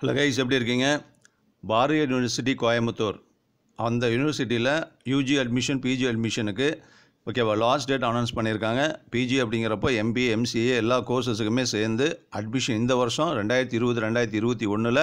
hello guys எப்படி இருக்கீங்க Bharatiya university Coimbatore அந்த யூனிவர்சிட்டியில் யூஜி அட்மிஷன் பிஜி அட்மிஷனுக்கு ஓகேவா லாஸ்ட் டேட் அனௌன்ஸ் பண்ணியிருக்காங்க பிஜி அப்படிங்கிறப்போ எம்பிஏ எம்சிஏ எல்லா கோர்சஸுக்குமே சேர்ந்து அட்மிஷன் இந்த வருஷம் ரெண்டாயிரத்தி இருபது ரெண்டாயிரத்தி இருபத்தி ஒன்றில்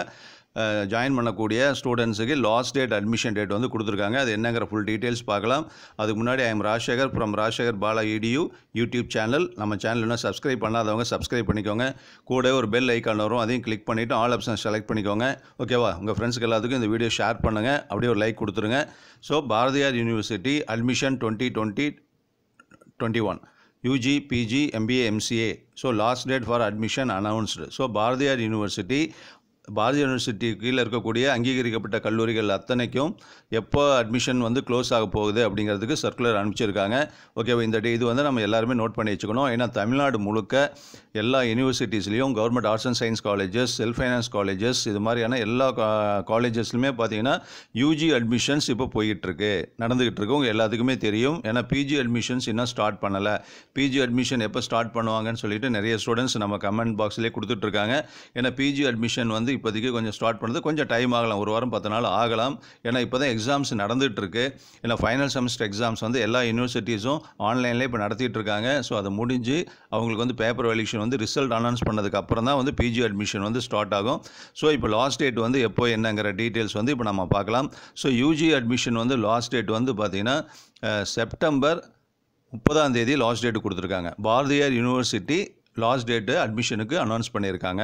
ஜாயின் பண்ணக்கூடிய ஸ்டூடெண்ட்ஸுக்கு லாஸ்ட் டேட் அட்மிஷன் டேட் வந்து கொடுத்துருக்காங்க அது என்னங்கிற ஃபுல் டீட்டெயில்ஸ் பார்க்கலாம் அதுக்கு முன்னாடி ஐம் ராஜேகர் ஃப்ரம் ராஜேகர் பாலா இடியு யூடியூப் சேனல் நம்ம சேனல் இன்னும் சப்ஸ்கிரைப் பண்ணாதவங்க சப்ஸ்கிரைப் பண்ணிக்கோங்க கூட ஒரு பெல் ஐக்கான் வரும் அதையும் கிளிக் பண்ணிவிட்டு ஆல் ஆப்ஷன் செலக்ட் பண்ணிக்கோங்க ஓகேவா உங்கள் ஃப்ரெண்ட்ஸ்க்கு எல்லாத்துக்கும் இந்த வீடியோ ஷேர் பண்ணுங்கள் அப்படியே ஒரு லைக் கொடுத்துருங்க so Bharathiyar university admission twenty twenty twenty one UG PG MBA MCA so last date for admission announced so Bharathiyar university Bharathi university கீழே இருக்கக்கூடிய அங்கீகரிக்கப்பட்ட கல்லூரிகள் அத்தனைக்கும் எப்போ அட்மிஷன் வந்து க்ளோஸ் ஆக போகுது அப்படிங்கிறதுக்கு சர்க்குலர் அனுப்பிச்சிருக்காங்க ஓகேவா இந்த டே இது வந்து நம்ம எல்லாருமே நோட் பண்ணி வச்சுக்கணும் ஏன்னா தமிழ்நாடு முழுக்க எல்லா யூனிவர்சிட்டிஸ்லேயும் government arts and science colleges self finance colleges இது மாதிரியான எல்லா காலேஜஸ்லையுமே பார்த்தீங்கன்னா யூஜி அட்மிஷன்ஸ் இப்போ போயிட்டுருக்கு நடந்துக்கிட்டு இருக்கு உங்கள் எல்லாத்துக்குமே தெரியும் ஏன்னா பிஜி அட்மிஷன்ஸ் இன்னும் ஸ்டார்ட் பண்ணலை பிஜி அட்மிஷன் எப்போ ஸ்டார்ட் பண்ணுவாங்கன்னு சொல்லிட்டு நிறைய ஸ்டூடெண்ட்ஸ் நம்ம கமெண்ட் பாக்ஸ்லேயே கொடுத்துட்ருக்காங்க ஏன்னா பிஜி அட்மிஷன் வந்து இப்போதைக்கு கொஞ்சம் ஸ்டார்ட் பண்ணுறது கொஞ்சம் டைம் ஆகலாம் ஒரு வாரம் பத்து நாள் ஆகலாம் ஏன்னா இப்போ தான் எக்ஸாம்ஸ் நடந்துகிட்ருக்கு ஏன்னா ஃபைனல் செமஸ்டர் எக்ஸாம்ஸ் வந்து எல்லா யூனிவர்சிட்டிஸும் ஆன்லைனில் இப்போ நடத்திட்டு இருக்காங்க ஸோ அதை முடிஞ்சு அவங்களுக்கு வந்து பேப்பர் வேல்யூஷன் வந்து ரிசல்ட் அனௌன்ஸ் பண்ணதுக்கு அப்புறம் தான் வந்து பிஜி அட்மிஷன் வந்து ஸ்டார்ட் ஆகும் ஸோ இப்போ லாஸ்ட் டேட் வந்து எப்போ என்னங்கிற டீட்டெயில்ஸ் வந்து இப்போ நம்ம பார்க்கலாம் ஸோ யூஜி அட்மிஷன் வந்து லாஸ்ட் டேட் வந்து பார்த்திங்கன்னா செப்டம்பர் முப்பதாம் தேதி லாஸ்ட் டேட் கொடுத்துருக்காங்க பாரதியார் யூனிவர்சிட்டி லாஸ்ட் டேட்டு அட்மிஷனுக்கு அனௌன்ஸ் பண்ணியிருக்காங்க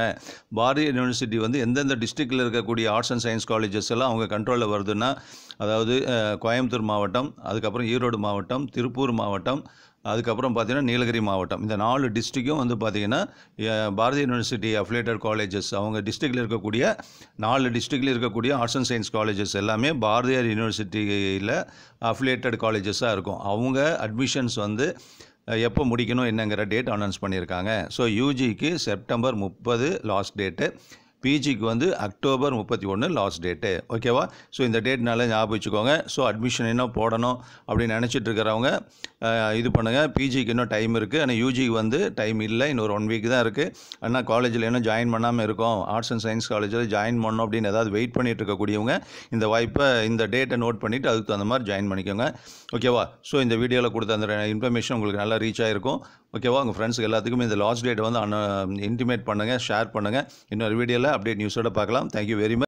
பாரதி யூனிவர்சிட்டி வந்து எந்தெந்த டிஸ்ட்ரிக்டில் இருக்கக்கூடிய ஆர்ட்ஸ் அண்ட் சயின்ஸ் காலேஜஸ் எல்லாம் அவங்க கண்ட்ரோலில் வருதுன்னா அதாவது கோயம்புத்தூர் மாவட்டம் அதுக்கப்புறம் ஈரோடு மாவட்டம் திருப்பூர் மாவட்டம் அதுக்கப்புறம் பார்த்திங்கன்னா நீலகிரி மாவட்டம் இந்த நாலு டிஸ்ட்ரிக்கும் வந்து பார்த்திங்கன்னா பாரதி யூனிவர்சிட்டி அஃபிலேட்டட் காலேஜஸ் அவங்க டிஸ்ட்ரிக்டில் இருக்கக்கூடிய நாலு டிஸ்ட்ரிக்டில் இருக்கக்கூடிய ஆர்ட்ஸ் அண்ட் சயின்ஸ் காலேஜஸ் எல்லாமே பாரதியார் யூனிவர்சிட்டியில் அஃபிலேட்டட் காலேஜஸாக இருக்கும் அவங்க அட்மிஷன்ஸ் வந்து எப்போ முடிக்கணும் என்னங்கிற டேட் அனௌன்ஸ் பண்ணியிருக்காங்க ஸோ யூஜிக்கு செப்டம்பர் முப்பது லாஸ்ட் டேட்டு பிஜிக்கு வந்து அக்டோபர் முப்பத்தி ஒன்று லாஸ்ட் டேட்டு ஓகேவா ஸோ இந்த டேட்னால ஞாபகம் வச்சுக்கோங்க ஸோ அட்மிஷன் இன்னும் போடணும் அப்படின்னு நினச்சிட்டு இருக்கிறவங்க இது பண்ணுங்கள் பிஜிக்கு இன்னும் டைம் இருக்குது ஆனால் யூஜிக்கு வந்து டைம் இல்லை இன்னொரு ஒன் வீக் தான் இருக்குது ஆனால் காலேஜில் இன்னும் ஜாயின் பண்ணாமல் இருக்கும் ஆர்ட்ஸ் அண்ட் சயின்ஸ் காலேஜில் ஜாயின் பண்ணோம் அப்படின்னு ஏதாவது வெயிட் பண்ணிகிட்டு இருக்கக்கூடியவங்க இந்த வாய்ப்பை இந்த டேட்டை நோட் பண்ணிவிட்டு அதுக்கு தகுந்த மாதிரி ஜாயின் பண்ணிக்கோங்க ஓகேவா ஸோ இந்த வீடியோவில் கொடுத்த அந்த இன்ஃபர்மேஷன் உங்களுக்கு நல்லா ரீச் ஆகிருக்கும் ஓகேவா உங்கள் ஃப்ரெண்ட்ஸுக்கு எல்லாத்துக்குமே இந்த லாஸ்ட் டேட் வந்து அன் இன்டிமேட் பண்ணுங்கள் ஷேர் பண்ணுங்கள் இன்னொரு வீடியோவில் அப்டேட் நியூஸோட பார்க்கலாம் தேங்க்யூ வெரி மச்